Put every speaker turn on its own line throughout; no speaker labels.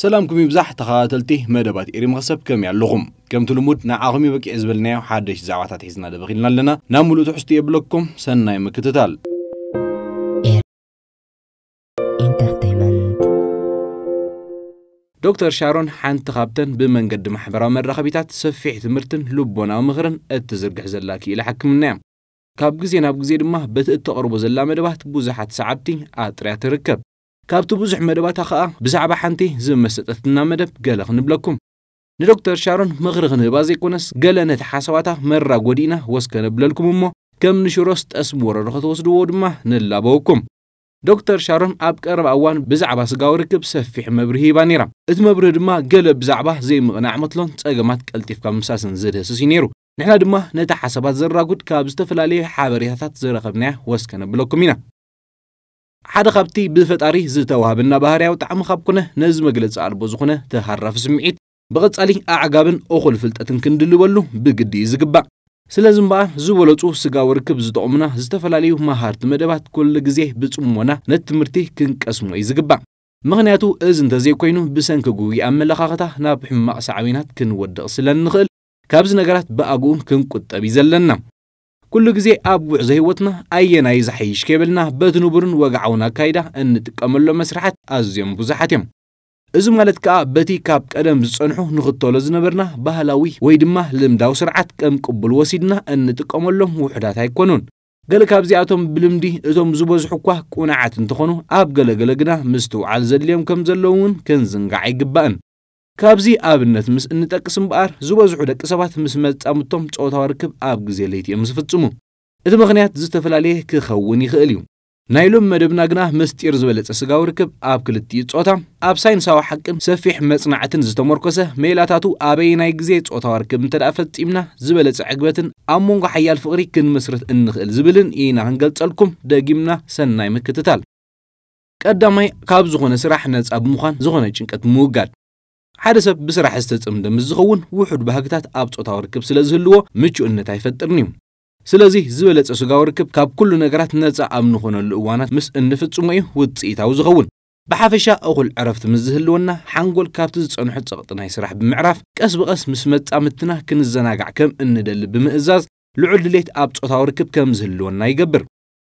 ሰላምኩም ይብዛሕ ተኸታተልቲ መደባት ኤሪምኸሰብ ከመይ ኣለኹም ከምቲ ልሙድ ንዓኹም ይበቂዕ ዝበልናዮ ሓደሽ ዛዕባታት ሒዝና ደበኺልና ኣለና ናብ ሙሉእ ትሕዝቶ የብለኩም ሰናይ ምክትታል ዶክተር ሻሮን ሓንቲ ካብተን ብመንገዲ ማሕበራዊ መራኸቢታት ሰፊሕ ትምህርትን ልቦናዊ ምኽርን እትዝርግሕ ዘላ ክኢላ ሓክምና እያ ካብ ግዜ ናብ ግዜ ድማ በቲ እተቕርቦ ዘላ መደባት ብዙሓት ሰዓብቲ ኣጥርያ ትርከብ كابتو بزح مدبات خاء بزعب حنتي زم مسألة مدب قال نبلكم ندكتور شارون مغرغ نبازي كونس قال أنا تحاسواتا مرة قدينا وسكن بلكم أمه كم نشرست أسمور رخت وصل ودمة نلابوكم دكتور شارون أبك أربع أوان بزعب سقاورك بسفيح مبرهي بانيرا اتمبر دما قال بزعبة زي مغنى عمطلون تساقمات كالتيف كامساس زرها سينيرو نحنا دما نتحسبات زراغوت كابز تفلالي حابريهاتات زراغبنا وسكن بلوكمينا ሓደ ካብቲ ብፈጣሪ ዝተዋሃብና ባህርያዊ ጣዕሚ ካብ ኮነ ነዚ መግለፂ ኣልቦ ዝኾነ ተሃራፊ ስምዒት ብቐጻሊ ኣዕጋብን እኹል ፍልጠትን ክንድልበሉ ብግዲ እዩ ዝግባእ ስለዚ እምበኣር ዝበለፁ ስጋዊ ርክብ ዝጠቕሙና ዝተፈላለዩ መሃርቲ መደባት ኩሉ ግዜ ብፅሞና ነቲ ትምህርቲ ክንቀስሞ እዩ ዝግባእ ምክንያቱ እዚ እንተዘይኮይኑ ብሰንኪ ጉጉይ ኣመለኻኽታ ናብ ሕማቕ ሳዕዊናት ክንወድቕ ስለ ንኽእል ካብዚ ነገራት ብኣግኡ ክንቁጠብ እዩ ዘለና كل جزء أب وعزيوتنا أينا يزحيش كبلنا بتنبرن وقعونا كيدا أن تكمل مسرحات أزيم بزحتهم እዚ ማለት ከዓ በቲ ካብ ቀደም ዝጸንሑ ንኽተሎ ዝነበርና ባህላዊ ወይ ድማ ልምዳዊ ስርዓት ከም ቅቡል ወሲድና እንጥቀመሎም ውሑዳት ኣይኮኑን ገለ ካብዚኣቶም ብልምዲ እቶም ዝበዝሑ እኳ ቁንዓት እንትኾኑ ኣብ ገለገለ ግና ምስትውዓል ዘድልዮም ከም ዘለዉ እውን ክንዝንጋዕ ኣይግባእን ካብዚ ኣብነት ምስ እንጠቅስ እምበኣር ዝበዝሑ ደቂ ሰባት ምስ መጻምቶም ጾታዊ ርክብ ኣብ ግዜ ለይቲ እዮም ዝፍጽሙ እቲ ምኽንያት ዝተፈላለየ ክኸውን ይኽእል እዩ ናይ ሎም መደብና ግና ምስጢር ዝበለጸ ስጋዊ ርክብ ኣብ ክልቲኡ ጾታ ኣብ ሳይንሳዊ ሓቅን ሰፊሕ መጽናዕትን ዝተመርኮሰ ሜላታቱ ኣበይ ናይ ግዜ ጾታዊ ርክብ እንተደኣ ፈጺምና ዝበለጸ ዕግበትን ኣብ መንጎ ሓያል ፍቕሪ ክንመስርት እንኽእል ዝብልን ኢና ክንገልጸልኩም ደጊምና ሰናይ ምክትታል ቀዳማይ ካብ ዝኾነ ስራሕ ነጻ ብምዃን ዝኾነ ጭንቀት ምውጋድ ሓደ ሰብ ብስራሕ ዝተፅም ደምስ ዝኸውን ውሑድ ባህግታት ኣብ ፆታዊ ርክብ ስለ ዝህልዎ ምቹእነት ኣይፈጥርን እዩ ስለዚ ዝበለፀ ስጋዊ ርክብ ካብ ኩሉ ነገራት ነፃ ኣብ ንኾነሉ እዋናት ምስ እንፍፅሞ እዩ ውፅኢታዊ ዝኸውን ብሓፈሻ እኹል ዕረፍቲ ምስ ዝህልወና ሓንጎል ካብቲ ዝፀንሑ ፀቕጢ ናይ ስራሕ ብምዕራፍ ቀስ ብቐስ ምስ መፃምትና ክንዘናጋዕ ከም እንደሊ ብምእዛዝ ልዑል ድሌት ኣብ ፆታዊ ርክብ ከም ዝህልወና ይገብር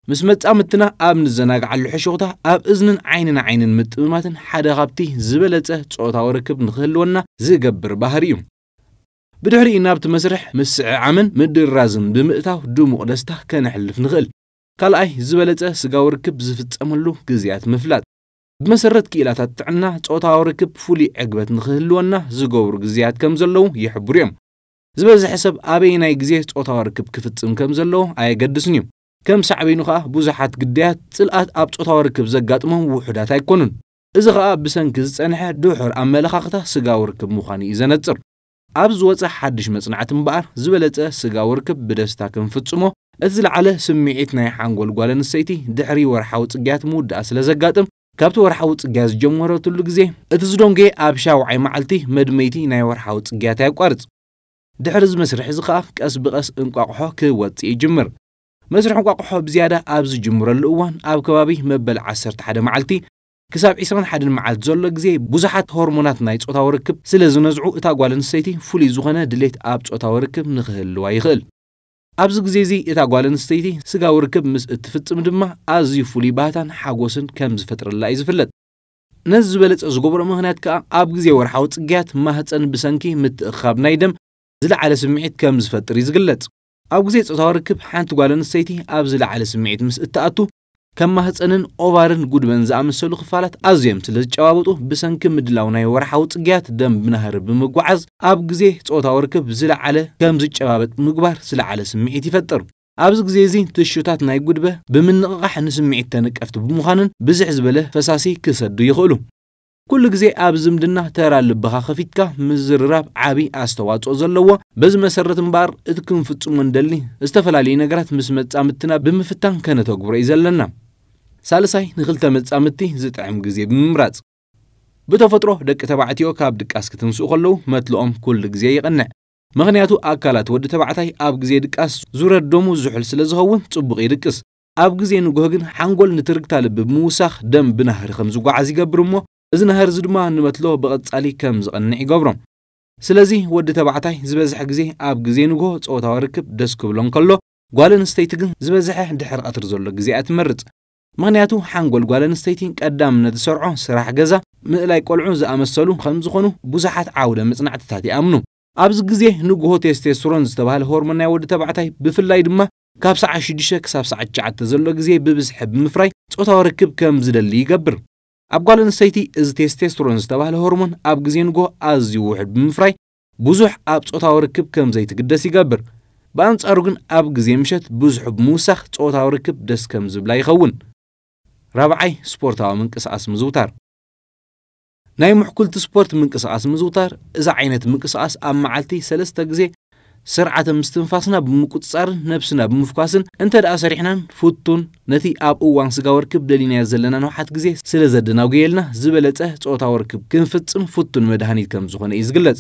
ምስ መጻ ምትና ኣብ ንዘናግዓሉ ሕሾኽታ ኣብ እዝንን ዓይንን ዓይንን ምጥምማትን ሓደ ካብቲ ዝበለጸ ጾታዊ ርክብ ንክህልወና ዝገብር ባህሪ እዩ ብድሕሪኡ ናብቲ መስርሕ ምስዕዓምን ምድራዝም ብምእታው ድሙቕ ደስታ ከነሕልፍ ንኽእል ካልኣይ ዝበለጸ ስጋዊ ርክብ ዝፍጸመሉ ግዜያት ምፍላጥ ብመሰረት ክኢላታት ጥዕና ጾታዊ ርክብ ፍሉይ ዕግበት ንክህልወና ዝገብሩ ግዜያት ከም ዘለዉ ይሕብሩ እዮም ዝበዝሐ ሰብ ኣበይ ናይ ግዜ ጾታዊ ርክብ ክፍጽም ከም ዘለዎ ኣየገድስን እዩ ከም ሳዕበይኑ ኸኣ ብዙሓት ግዳያት ጽልኣት ኣብ ጾታዊ ርክብ ዘጋጥሞም ውሑዳት ኣይኮኑን እዚ ኸኣ ብሰንኪ ዝጸንሐ ድሑር ኣመለኻኽታ ስጋዊ ርክብ ምዃኑ እዩ ዘነጽር ኣብ ዝወፀ ሓድሽ መጽናዕቲ እምበኣር ዝበለጸ ስጋዊ ርክብ ብደስታ ክንፍጽሞ እቲ ዝለዓለ ስምዒት ናይ ሓንጎል ጓል ኣንስተይቲ ድሕሪ ወርሓዊ ጽግያት ምውድኣ ስለ ዘጋጥም ካብቲ ወርሓዊ ጽግያ ዝጀመረትሉ ግዜ እቲ ዝደንጎየ ኣብ ሻውዓይ መዓልቲ መድመይቲ ናይ ወርሓዊ ጽግያት ኣየቋርጽ ድሕሪ ዝመስርሕ እዚ ኸኣ ቀስ ብቐስ እንቋቑሖ ክወፅእ ይጅምር مسرح انقاقحو بزياده اب زجمرل اوان اب كبابي مبل 11 معلتي كساب 21 معلت زلو غزي بزحات هرمونات ناي ጾታው ርክብ ስለ ዝነዝዑ እታ ጓል ኣንስተይቲ ፍሉይ ዝኾነ ድሌት ኣብ ጾታዊ ርክብ ንክህልዋ ይኽእል ኣብዚ ግዜ እዚ እታ ጓል ኣንስተይቲ ስጋዊ ርክብ ምስ እትፍፅም ድማ ኣዝዩ ፍሉይ ባህታን ሓጎስን ከም ዝፈጥርላ እዩ ዝፍለጥ ነዚ ዝበለፀ ዝገብሮ ምክንያት ከዓ ኣብ ግዜ ወርሓዊ ፅግያት ማህፀን ብሰንኪ ምትእኻብ ናይ ደም ዝለዓለ ስምዒት ከም ዝፈጥር እዩ ዝግለጽ ኣብ ግዜ ፆታዊ ርክብ ሓንቲ ጓል ኣንስተይቲ ኣብ ዝለዓለ ስምዒት ምስ እትኣቱ ከም ማህፀንን ኦቫርን ጉድበን ዝኣመሰሉ ክፋላት ኣዝዮም ስለ ዝጨባበጡ ብሰንኪ ምድላው ናይ ወርሓዊ ፅግያት ደም ብናህር ብምጓዓዝ ኣብ ግዜ ፆታዊ ርክብ ዝለዓለ ከም ዝጨባበጥ ምግባር ዝለዓለ ስምዒት ይፈጥር ኣብዚ ግዜ እዚ ትሽታት ናይ ጉድበ ብምንቕቓሕ ንስምዒት ተነቀፍቲ ብምዃንን ብዝሕ ዝበለ ፈሳሲ ክሰዱ ይኽእሉ كل جزء أبزم دنا ترى لبها خفيتك مزرراب عبي أستوات وزلوا بز مسرت مبار إتكن فتس من دلني استفل علي نجرات مسمت أمتنا بمفتان كانت أكبر إذا سالساي نخلت متس أمتي زت عم جزء بمرات بتفتره دك تبعتيو كاب دك أسكتن سوخلو متلوم كل جزء يقنع مغنياتو أكلات ود تبعتي أب جزء دك أس زور الدم زحل سلزهون تبغي دكس أب جزء نجهجن حنقول نترك تالب بموسخ دم بنهر خمس وعزي قبر እዚ ናህር እዚ ድማ ንመትሎ ብቐጻሊ ከም ዝቐንዕ ይገብሮም ስለዚ ወዲ ተባዕታይ ዝበዝሐ ግዜ ኣብ ግዜ ንግሆ ፀወታዊ ርክብ ደስ ክብሎ ከሎ ጓል ኣንስተይቲ ግን ዝበዝሐ ድሕር ቀትሪ ዘሎ ግዜ እያ ትመርፅ ምክንያቱ ሓንጎል ጓል ኣንስተይቲ ቀዳም ዝሰርዖ ስራሕ ገዛ ምእላይ ቆልዑ ዝኣመሰሉ ከም ዝኾኑ ብዙሓት ዓውደ መፅናዕትታት ይኣምኑ ኣብዚ ግዜ ንጉሆ ቴስቴስትሮን ዝተባሃለ ሆርሞን ናይ ወዲ ተባዕታይ ብፍላይ ድማ ካብ ሰዓ 6 ክሳብ ሰዓ 9 ዘሎ ግዜ ብብዝሐ ብምፍራይ ፆታዊ ርክብ ከም ዝደሊ ይገብር ኣብ ጓል ኣንስተይቲ እዚ ቴስቴስትሮን ዝተባህለ ሆርሞን ኣብ ግዜ ንጎ ኣዝዩ ውሕድ ብምፍራይ ብዙሕ ኣብ ፆታዊ ርክብ ከም ዘይትግደስ ይገብር ብኣንጻሩ ግን ኣብ ግዜ ምሸት ብዙሕ ብምውሳኽ ፆታዊ ርክብ ደስ ከም ዝብላ ይኸውን ራብዓይ ስፖርታዊ ምንቅስቓስ ምዝውታር ናይ ምሕኩልቲ ስፖርት ምንቅስቓስ ምዝውታር እዛ ዓይነት ምንቅስቓስ ኣብ መዓልቲ ሰለስተ ግዜ ስርዓተ ምስትንፋስና ብምቁፅፃርን ነብስና ብምፍኳስን እንተ ደኣ ሰሪሕናን ፍቱን ነቲ ኣብ እዋን ስጋ ወርክብ ደሊናዮ ዘለና ንውሓት ግዜ ስለ ዘደናጉየልና ዝበለፀ ፆታ ወርክብ ክንፍፅም ፍቱን መድሃኒት ከም ዝኾነ እዩ ዝግለጽ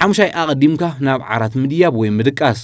ሓሙሻይ ኣቐዲምካ ናብ ዓራት ምድያብ ወይ ምድቃስ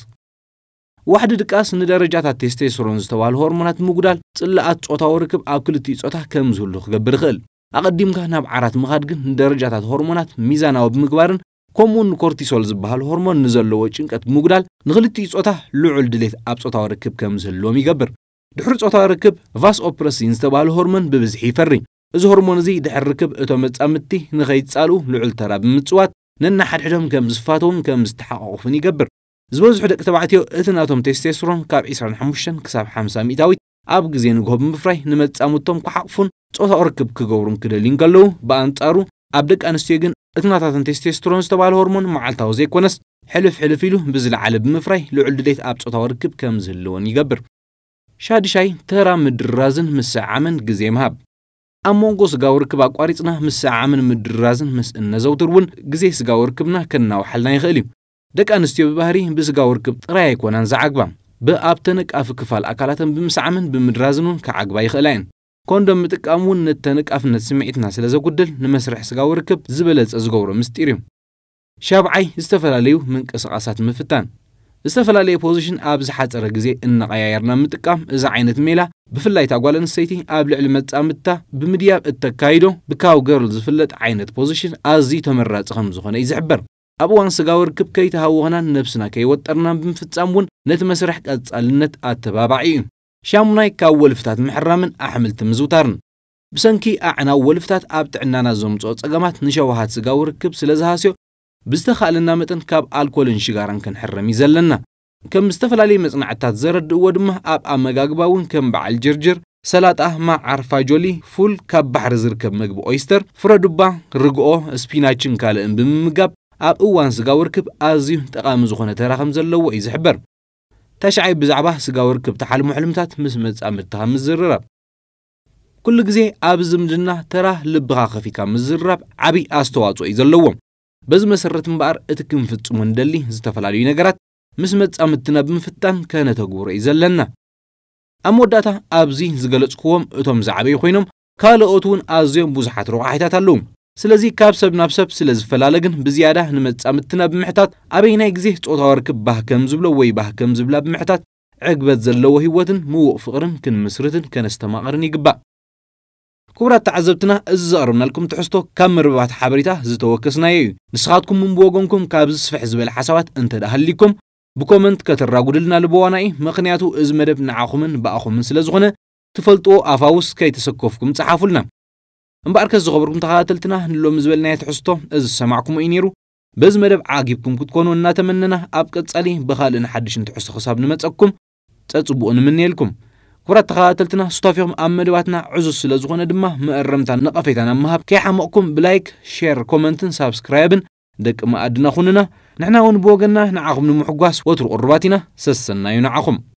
ዋሕዲ ድቃስ ንደረጃታት ቴስቴስትሮን ዝተባሃሉ ሆርሞናት ምጉዳል ጽላኣት ፆታ ወርክብ ኣብ ክልቲኡ ፆታ ከም ዝህሉ ክገብር ይኽእል ኣቐዲምካ ናብ ዓራት ምኻድ ግን ንደረጃታት ሆርሞናት ሚዛናዊ ብምግባርን كمون كورتيسول زبهال هرمون نزلو وچنقت مغدال نغلطي صوتا لعل دليت اب صوتا ركب كمزلو ميغبر دحر صوتا ركب فاس اوبرسين زبهال هرمون ببزح يفري እዚ ሆርሞን እዚ ድሕር ርክብ እቶም መጻምድቲ ንኸይጻልኡ ልዑል ተራ ብምጽዋት ነናሓድሕዶም ከም ዝፋተውን ከም ዝተሓቋቑፉን ይገብር ዝበዝሑ ደቂ ተባዕትዮ እቲ ናቶም ቴስቴስትሮን ካብ 25 ክሳብ 50 ሚእታዊት ኣብ ግዜ ንግሆ ብምፍራይ ንመጻምድቶም ክሓቕፉን ጾታዊ ርክብ ክገብሩን ክደልዩን ከለዉ ብኣንጻሩ أبدك أنستي جن اتناتاتن تستيسترون استبال هرمون مع التوزيك كونس حلف حلف له بزلعل بمفري لعل ديت أبتس أتوركب كم زلون يقبر شادي شاي ترى مدرازن مسعمن جزي مهاب أمونغو سقاو ركب أقواريتنا مسعمن مدرازن مس إن زوترون جزي سقاو ركبنا كنا وحلنا يخلي دك أنستي ببهري بسقاو ركب رايك وننزع عقبام أفكفال ክፋል ኣካላትን ብምስዓምን بمدرازن ክዓግባ ይኽእላየን كوندوم متقامون نتنك أفنت سمعتنا سلزا قدل نمسرح سقا وركب زبلز أزقورو مستيريم شابعي استفلا ليو من قصقاسات مفتان استفلا لي بوزيشن أبز حاتر غزي إن غيايرنا متقام إذا عينت ميلا بفلاي تاقوال انسيتي أبلع لمتقامتا بمدياب التكايدو بكاو جيرلز فلت عينت بوزيشن أزي تمرات خمزخونا يزعبر أبوان سقا وركب كي تهوغنا نفسنا كي وطرنا بمفتسامون نتمسرح قصالنت أتبابعيين ሻሙናይ ካብ ወልፍታት ምሕራምን ኣሕምልቲ ምዝውታርን ብሰንኪ ኣዕናዊ ወልፍታት ኣብ ጥዕናና ዘምፅኦ ጸገማት ንሸውሃት ስጋ ውርክብ ስለ ዝሃስዮ ብዝተኻእለና መጠን ካብ ኣልኮልን ሽጋራን ክንሕረም እዩ ዘለና ከም ዝተፈላለዩ መጽናዕትታት ዘረድእዎ ድማ ኣብ ኣመጋግባ እውን ከም በዓል ጅርጅር ሰላጣ ማዓር ፋጆሊ ፉል ካብ ባሕሪ ዝርከብ ምግቢ ኦይስተር ፍረ ዱባ ርግኦ ስፒናችን ካልእን ብምምጋብ ኣብ እዋን ስጋ ውርክብ ኣዝዩ ጠቓሚ ዝኾነ ተራ ከም ዘለዎ እዩ ዝሕበር ታሽዓይ ብዛዕባ ስጋዊ ርክብ ተሓልሙ ሕልምታት ምስ መጻእ ምትሃብ ምዝርራብ ዝርራብ ኩሉ ግዜ ኣብ ዝምድና ተራ ልብኻ ኸፊካ ምዝርራብ ዓብዪ ኣስተዋጽኦ እዩ ዘለዎም በዚ መሰረት እምበኣር እቲ ክንፍጽሙ ንደሊ ዝተፈላለዩ ነገራት ምስ መጻ ምትና ብምፍጣን ከነተግብሮ እዩ ዘለና ኣብ መወዳእታ ኣብዚ ዝገለጽክዎም እቶም ዝዓበዩ ኮይኖም ካልኦት እውን ኣዝዮም ብዙሓት ረቑሒታት ኣለዉ سلازي كاب سب نابسب سلز فلالجن بزيادة نمت أمتنا بمحتات أبينا يجزيه تطورك بهكم زبلة وي بهكم زبلة بمحتات عقبة زلوا هيوتن مو فقرن كن مسرتن كن استماقرن يقبع كبرات تعزبتنا الزقربنا لكم تحستو كم ربعات حبريتا زتوكسنا يو نسخاتكم من بوغنكم كابز سفح زبل حسوات انت دهليكم بكومنت كتراغودلنا لبوانا اي مقنياتو ازمدب نعاخمن بأخمن سلازغنا تفلتو أفاوس كي تسكفكم تحافلنا امبارك الزخبركم تخاتلتنا نلوم زبلنا يتحستو إذ سمعكم إنيرو بز مدب عاقبكم كتكونوا ناتمننا أبقى تسألي بخالنا حدش نتحسو خصاب نمتسكم تتبقون مني لكم كبرات تخاتلتنا ستوفيهم أم مدباتنا عزوز سلزغونا دما مقرمتان نقفيتنا مهاب كيحمقكم بلايك شير كومنتن سابسكرايبن دك ما أدنا خوننا نحنا ونبوغنا نعاقم نمحقواس وترقوا الرباتنا سسنا ينعاقم